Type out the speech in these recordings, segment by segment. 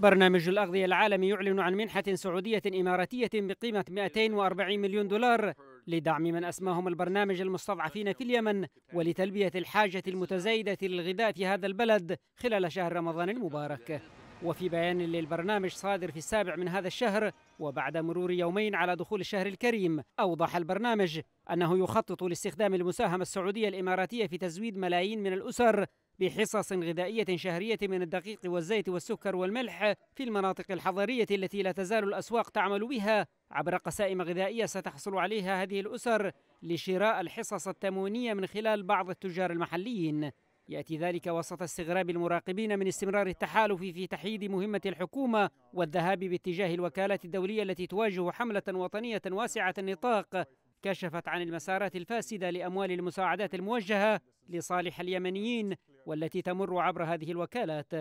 برنامج الأغذية العالمي يعلن عن منحة سعودية إماراتية بقيمة 240 مليون دولار لدعم من أسماهم البرنامج المستضعفين في اليمن ولتلبية الحاجة المتزايدة للغذاء في هذا البلد خلال شهر رمضان المبارك وفي بيان للبرنامج صادر في السابع من هذا الشهر وبعد مرور يومين على دخول الشهر الكريم أوضح البرنامج أنه يخطط لاستخدام المساهمة السعودية الإماراتية في تزويد ملايين من الأسر بحصص غذائية شهرية من الدقيق والزيت والسكر والملح في المناطق الحضرية التي لا تزال الأسواق تعمل بها عبر قسائم غذائية ستحصل عليها هذه الأسر لشراء الحصص التموينية من خلال بعض التجار المحليين يأتي ذلك وسط استغراب المراقبين من استمرار التحالف في تحييد مهمة الحكومة والذهاب باتجاه الوكالات الدولية التي تواجه حملة وطنية واسعة النطاق كشفت عن المسارات الفاسدة لأموال المساعدات الموجهة لصالح اليمنيين والتي تمر عبر هذه الوكالات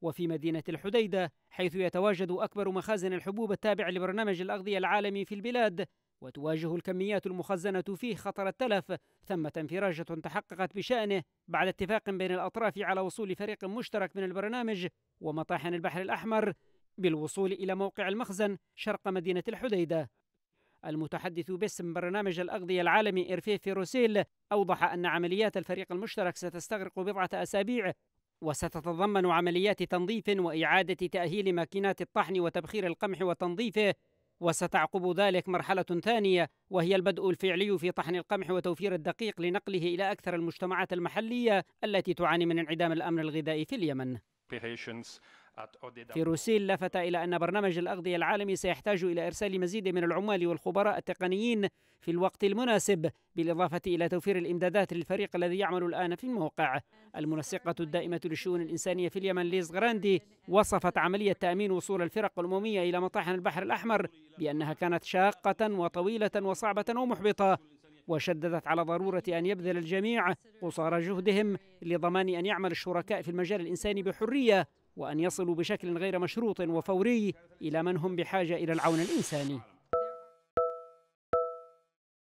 وفي مدينة الحديدة حيث يتواجد أكبر مخازن الحبوب التابع لبرنامج الأغذية العالمي في البلاد وتواجه الكميات المخزنة فيه خطر التلف ثمة انفراجة تحققت بشأنه بعد اتفاق بين الأطراف على وصول فريق مشترك من البرنامج ومطاحن البحر الأحمر بالوصول إلى موقع المخزن شرق مدينة الحديدة المتحدث باسم برنامج الأغذية العالمي إرفيه فيروسيل أوضح أن عمليات الفريق المشترك ستستغرق بضعة أسابيع وستتضمن عمليات تنظيف وإعادة تأهيل ماكينات الطحن وتبخير القمح وتنظيفه وستعقب ذلك مرحلة ثانية وهي البدء الفعلي في طحن القمح وتوفير الدقيق لنقله إلى أكثر المجتمعات المحلية التي تعاني من انعدام الأمن الغذائي في اليمن. في روسيل لفت إلى أن برنامج الأغذية العالمي سيحتاج إلى إرسال مزيد من العمال والخبراء التقنيين في الوقت المناسب بالإضافة إلى توفير الإمدادات للفريق الذي يعمل الآن في الموقع المنسقة الدائمة للشؤون الإنسانية في اليمن ليز غراندي وصفت عملية تأمين وصول الفرق الأممية إلى مطاحن البحر الأحمر بأنها كانت شاقة وطويلة وصعبة ومحبطة وشددت على ضرورة أن يبذل الجميع قصارى جهدهم لضمان أن يعمل الشركاء في المجال الإنساني بحرية وأن يصلوا بشكل غير مشروط وفوري إلى من هم بحاجة إلى العون الإنساني